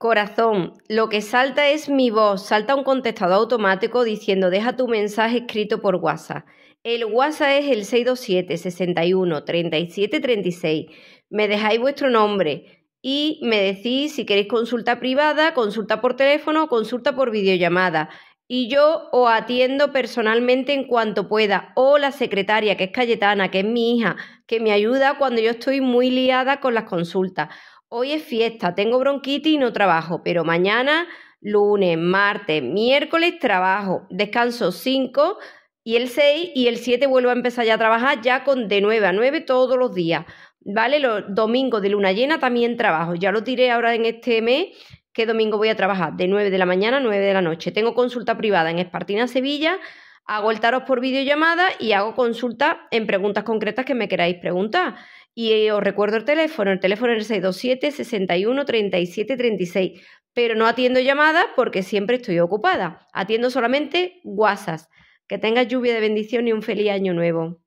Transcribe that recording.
Corazón, lo que salta es mi voz, salta un contestador automático diciendo deja tu mensaje escrito por WhatsApp. El WhatsApp es el 627 61 37 Me dejáis vuestro nombre y me decís si queréis consulta privada, consulta por teléfono o consulta por videollamada y yo o atiendo personalmente en cuanto pueda, o la secretaria, que es Cayetana, que es mi hija, que me ayuda cuando yo estoy muy liada con las consultas. Hoy es fiesta, tengo bronquitis y no trabajo, pero mañana, lunes, martes, miércoles trabajo, descanso 5 y el 6 y el 7 vuelvo a empezar ya a trabajar ya con de 9 a 9 todos los días. ¿Vale? Los domingos de luna llena también trabajo. Ya lo tiré ahora en este mes qué domingo voy a trabajar, de 9 de la mañana a 9 de la noche. Tengo consulta privada en Espartina, Sevilla, hago el tarot por videollamada y hago consulta en preguntas concretas que me queráis preguntar. Y eh, os recuerdo el teléfono, el teléfono es el 627 61 y seis. pero no atiendo llamadas porque siempre estoy ocupada. Atiendo solamente WhatsApp. Que tengas lluvia de bendición y un feliz año nuevo.